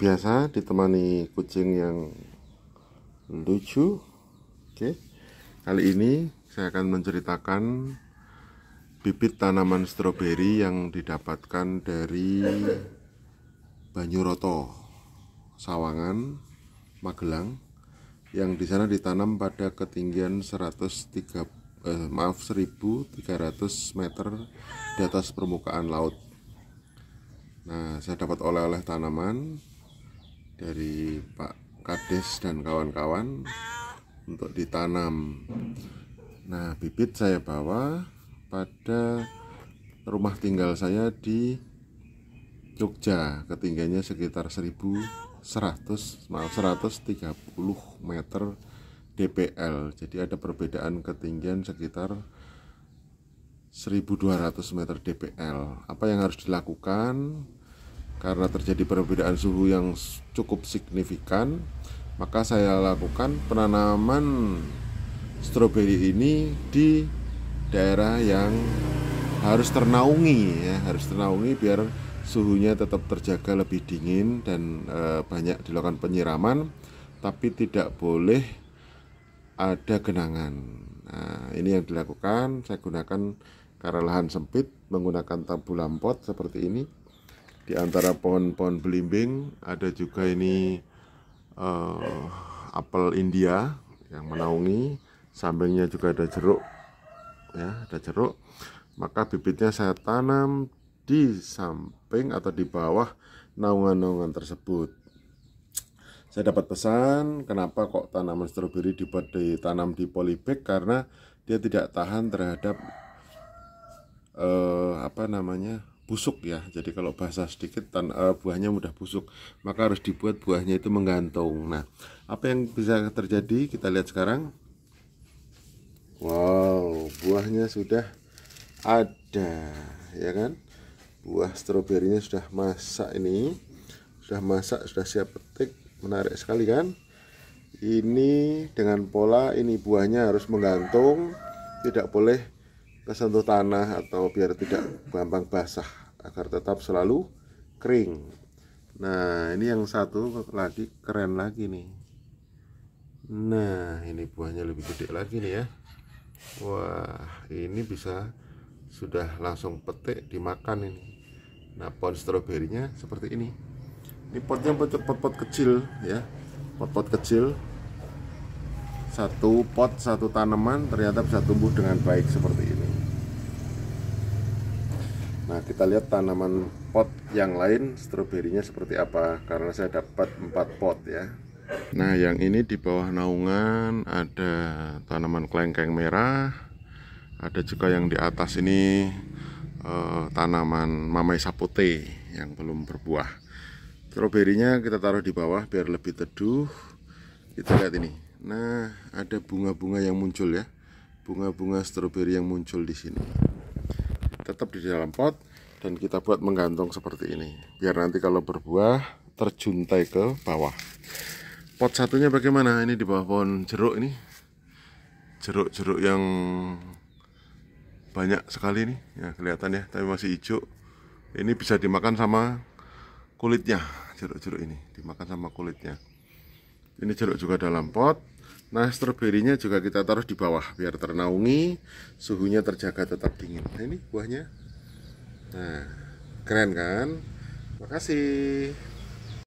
biasa ditemani kucing yang lucu oke kali ini saya akan menceritakan bibit tanaman stroberi yang didapatkan dari Banyuroto Sawangan Magelang yang di sana ditanam pada ketinggian 103 eh, maaf 1300 meter di atas permukaan laut Nah, saya dapat oleh-oleh tanaman dari Pak Kades dan kawan-kawan untuk ditanam nah bibit saya bawa pada rumah tinggal saya di Jogja ketinggiannya sekitar 1100 maaf 130 meter DPL jadi ada perbedaan ketinggian sekitar 1200 meter DPL apa yang harus dilakukan karena terjadi perbedaan suhu yang cukup signifikan maka saya lakukan penanaman stroberi ini di daerah yang harus ternaungi ya harus ternaungi biar suhunya tetap terjaga lebih dingin dan e, banyak dilakukan penyiraman tapi tidak boleh ada genangan nah ini yang dilakukan saya gunakan karena lahan sempit menggunakan tabu lampot seperti ini di antara pohon-pohon belimbing ada juga ini uh, apel India yang menaungi sampingnya juga ada jeruk ya ada jeruk maka bibitnya saya tanam di samping atau di bawah naungan-naungan tersebut saya dapat pesan kenapa kok tanaman stroberi dibuat ditanam di polybag karena dia tidak tahan terhadap eh, apa namanya busuk ya jadi kalau basah sedikit tan uh, buahnya mudah busuk maka harus dibuat buahnya itu menggantung nah apa yang bisa terjadi kita lihat sekarang wow buahnya sudah ada ya kan buah stroberinya sudah masak ini sudah masak sudah siap petik menarik sekali kan ini dengan pola ini buahnya harus menggantung tidak boleh kesentuh tanah atau biar tidak gampang basah agar tetap selalu kering nah ini yang satu lagi keren lagi nih nah ini buahnya lebih gede lagi nih ya wah ini bisa sudah langsung petik dimakan ini nah pohon stroberinya seperti ini ini potnya pot-pot kecil ya pot-pot kecil satu pot satu tanaman ternyata bisa tumbuh dengan baik seperti ini Nah kita lihat tanaman pot yang lain stroberinya seperti apa karena saya dapat 4 pot ya Nah yang ini di bawah naungan ada tanaman kelengkeng merah Ada juga yang di atas ini eh, tanaman mamai sapote yang belum berbuah Stroberinya kita taruh di bawah biar lebih teduh Kita lihat ini Nah ada bunga-bunga yang muncul ya Bunga-bunga stroberi yang muncul di sini tetap di dalam pot dan kita buat menggantung seperti ini biar nanti kalau berbuah terjuntai ke bawah pot satunya bagaimana ini di bawah pohon jeruk ini jeruk-jeruk yang banyak sekali nih ya kelihatan ya tapi masih hijau ini bisa dimakan sama kulitnya jeruk-jeruk ini dimakan sama kulitnya ini jeruk juga dalam pot Nah, stroberinya juga kita taruh di bawah biar ternaungi, suhunya terjaga tetap dingin. Nah, ini buahnya. Nah, keren kan? Terima kasih.